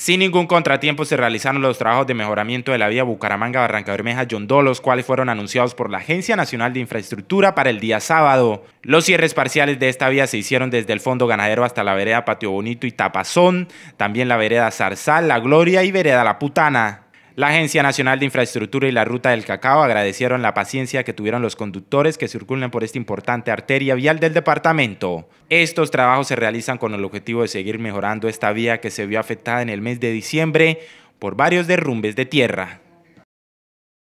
Sin ningún contratiempo se realizaron los trabajos de mejoramiento de la vía Bucaramanga-Barranca Bermeja Yondó, los cuales fueron anunciados por la Agencia Nacional de Infraestructura para el día sábado. Los cierres parciales de esta vía se hicieron desde el Fondo Ganadero hasta la vereda Patio Bonito y Tapazón, también la vereda Zarzal, La Gloria y vereda La Putana. La Agencia Nacional de Infraestructura y la Ruta del Cacao agradecieron la paciencia que tuvieron los conductores que circulan por esta importante arteria vial del departamento. Estos trabajos se realizan con el objetivo de seguir mejorando esta vía que se vio afectada en el mes de diciembre por varios derrumbes de tierra.